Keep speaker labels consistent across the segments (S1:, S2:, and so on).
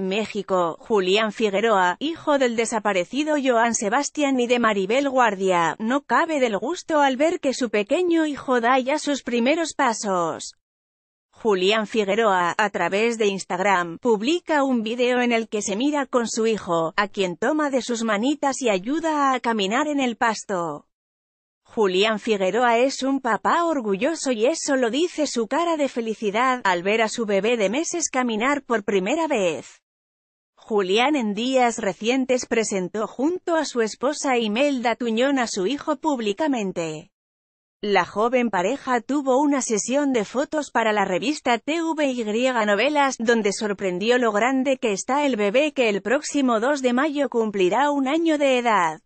S1: México, Julián Figueroa, hijo del desaparecido Joan Sebastián y de Maribel Guardia, no cabe del gusto al ver que su pequeño hijo da ya sus primeros pasos. Julián Figueroa, a través de Instagram, publica un video en el que se mira con su hijo, a quien toma de sus manitas y ayuda a caminar en el pasto. Julián Figueroa es un papá orgulloso y eso lo dice su cara de felicidad, al ver a su bebé de meses caminar por primera vez. Julián en días recientes presentó junto a su esposa Imelda Tuñón a su hijo públicamente. La joven pareja tuvo una sesión de fotos para la revista TVY Novelas, donde sorprendió lo grande que está el bebé que el próximo 2 de mayo cumplirá un año de edad.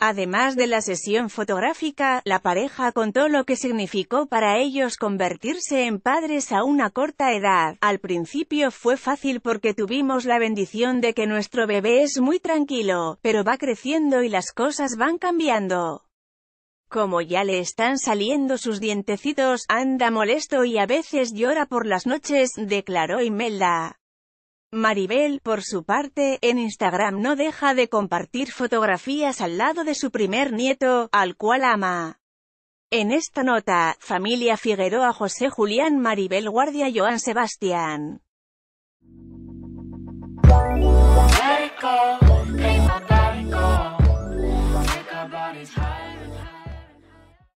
S1: Además de la sesión fotográfica, la pareja contó lo que significó para ellos convertirse en padres a una corta edad. Al principio fue fácil porque tuvimos la bendición de que nuestro bebé es muy tranquilo, pero va creciendo y las cosas van cambiando. Como ya le están saliendo sus dientecitos, anda molesto y a veces llora por las noches, declaró Imelda. Maribel, por su parte, en Instagram no deja de compartir fotografías al lado de su primer nieto, al cual ama. En esta nota, familia Figueroa José Julián Maribel Guardia Joan Sebastián.